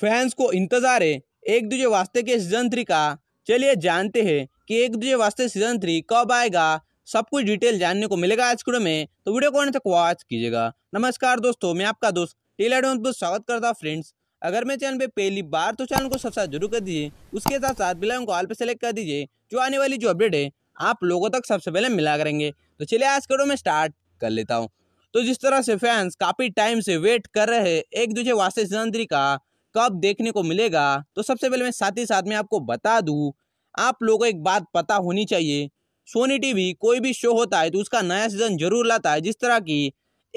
Fans को इंतजार है एक दूजे वास्ते के सीजन थ्री का चलिए जानते हैं कि एक दूजे वास्ते सीजन थ्री कब आएगा सब कुछ डिटेल जानने को मिलेगा आज वीडियो में तो वीडियो को तक वॉच कीजिएगा नमस्कार दोस्तों मैं आपका दोस्त टीला स्वागत करता फ्रेंड्स अगर मैं चैनल पे पहली बार तो चैनल को सब्सक्राइब जरूर कर दीजिए उसके साथ साथ बिलाइम को ऑल पे सेलेक्ट कर दीजिए जो आने वाली जो अपडेट है आप लोगों तक सबसे पहले मिला करेंगे तो चलिए आज करो मैं स्टार्ट कर लेता हूँ तो जिस तरह से फैंस काफ़ी टाइम से वेट कर रहे हैं एक दूसरे वास्ते सीजन थ्री का कब देखने को मिलेगा तो सबसे पहले मैं साथ ही साथ में आपको बता दूँ आप लोगों को एक बात पता होनी चाहिए सोनी टीवी कोई भी शो होता है तो उसका नया सीज़न जरूर लाता है जिस तरह की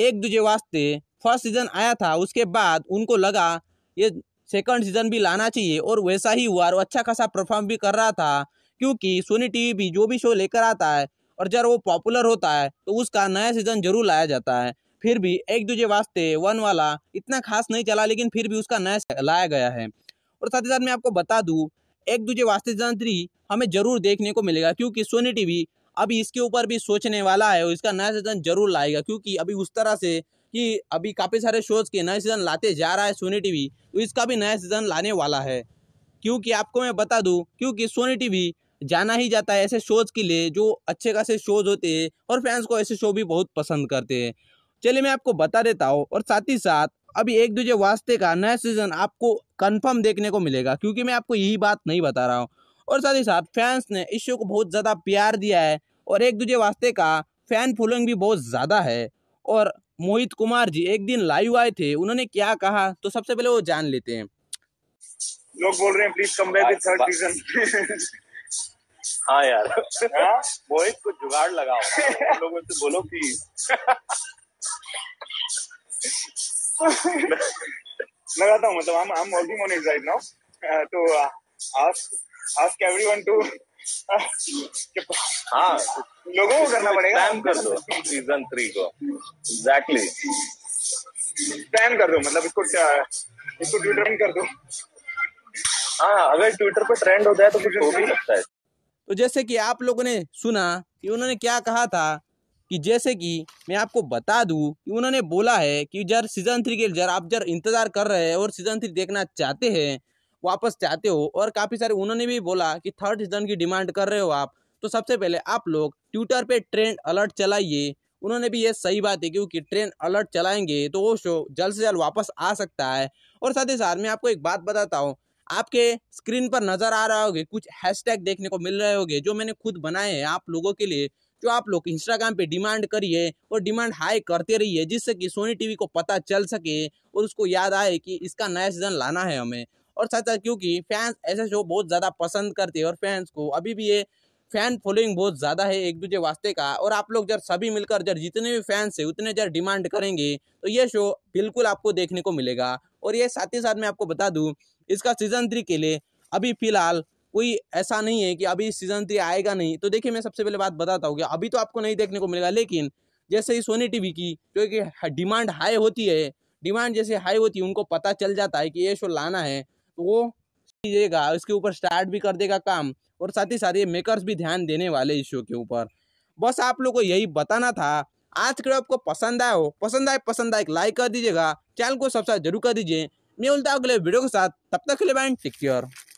एक दूजे वास्ते फर्स्ट सीज़न आया था उसके बाद उनको लगा ये सेकंड सीज़न भी लाना चाहिए और वैसा ही हुआ और अच्छा खासा परफॉर्म भी कर रहा था क्योंकि सोनी टीवी भी जो भी शो लेकर आता है और जब वो पॉपुलर होता है तो उसका नया सीज़न जरूर लाया जाता है फिर भी एक दूजे वास्ते वन वाला इतना खास नहीं चला लेकिन फिर भी उसका नया लाया गया है और साथ ही साथ मैं आपको बता दूँ एक दूजे वास्ते जंत्री हमें जरूर देखने को मिलेगा क्योंकि सोनी टीवी अभी इसके ऊपर भी सोचने वाला है और इसका नया सीजन जरूर लाएगा क्योंकि अभी उस तरह से कि अभी काफ़ी सारे शोज के नए सीज़न लाते जा रहा है सोनी टीवी तो इसका भी नया सीज़न लाने वाला है क्योंकि आपको मैं बता दूं क्योंकि सोनी टीवी जाना ही जाता है ऐसे शोज के लिए जो अच्छे खासे शोज होते हैं और फैंस को ऐसे शो भी बहुत पसंद करते हैं चलिए मैं आपको बता देता हूँ और साथ ही साथ अभी एक दूजे वास्ते का नया सीजन आपको कंफर्म देखने को मिलेगा क्योंकि मैं आपको यही बात नहीं बता रहा हूँ और साथ ही साथ फैंस ने इस शो को बहुत ज़्यादा प्यार दिया है और एक दूजे वास्ते का फैन फॉलोइंग भी बहुत ज़्यादा है और मोहित कुमार जी एक दिन लाइव आए थे उन्होंने क्या कहा तो सबसे पहले वो जान लेते हैं लोग बोल रहे हैं please come back with third season हाँ यार हाँ? मोहित को जुगाड़ लगाओ लोगों से बोलो प्लीज मैं कहता हूँ मतलब I am working on it right now तो आस्क आस्क एवरीवन टू हाँ लोगों को करना पड़ेगा स्पैम कर दो सीजन थ्री को एग्जैक्टली स्पैम कर दो मतलब इसको uh, इसको ट्विटर कर दो हाँ अगर ट्विटर पर ट्रेंड होता है तो कुछ हो भी सकता है तो जैसे कि आप लोगों ने सुना कि उन्होंने क्या कहा था कि जैसे कि मैं आपको बता दूं कि उन्होंने बोला है कि जर सीज़न थ्री के जर आप जर इंतज़ार कर रहे हैं और सीज़न थ्री देखना चाहते हैं वापस चाहते हो और काफ़ी सारे उन्होंने भी बोला कि थर्ड सीज़न की डिमांड कर रहे हो आप तो सबसे पहले आप लोग ट्विटर पर ट्रेंड अलर्ट चलाइए उन्होंने भी ये सही बात है क्योंकि ट्रेंड अलर्ट चलाएंगे तो वो शो जल्द से जल्द वापस आ सकता है और साथ ही साथ मैं आपको एक बात बताता हूँ आपके स्क्रीन पर नज़र आ रहा होगी कुछ हैशटैग देखने को मिल रहे होंगे जो मैंने खुद बनाए हैं आप लोगों के लिए जो तो आप लोग इंस्टाग्राम पे डिमांड करिए और डिमांड हाई करते रहिए जिससे कि सोनी टीवी को पता चल सके और उसको याद आए कि इसका नया सीज़न लाना है हमें और साथ साथ क्योंकि फैंस ऐसे शो बहुत ज़्यादा पसंद करते हैं और फैंस को अभी भी ये फैन फॉलोइंग बहुत ज़्यादा है एक दूसरे वास्ते का और आप लोग जब सभी मिलकर जब जितने भी फैंस है उतने जब डिमांड करेंगे तो ये शो बिल्कुल आपको देखने को मिलेगा और ये साथ ही साथ मैं आपको बता दूँ इसका सीज़न थ्री के लिए अभी फ़िलहाल कोई ऐसा नहीं है कि अभी सीजन थ्री आएगा नहीं तो देखिए मैं सबसे पहले बात बताता हूँ कि अभी तो आपको नहीं देखने को मिलेगा लेकिन जैसे ही सोनी टीवी की जो कि डिमांड हाई होती है डिमांड जैसे हाई होती है उनको पता चल जाता है कि ये शो लाना है तो वो कीजिएगा इसके ऊपर स्टार्ट भी कर देगा काम और साथ ही साथ ये मेकर्स भी ध्यान देने वाले इस शो के ऊपर बस आप लोग को यही बताना था आज के आपको पसंद आए हो पसंद आए पसंद आए लाइक कर दीजिएगा चैनल को सब्सक्राइब जरूर कर दीजिए मैं बोलता हूँ अगले वीडियो के साथ तब तक के लिए बैंड टेक केयर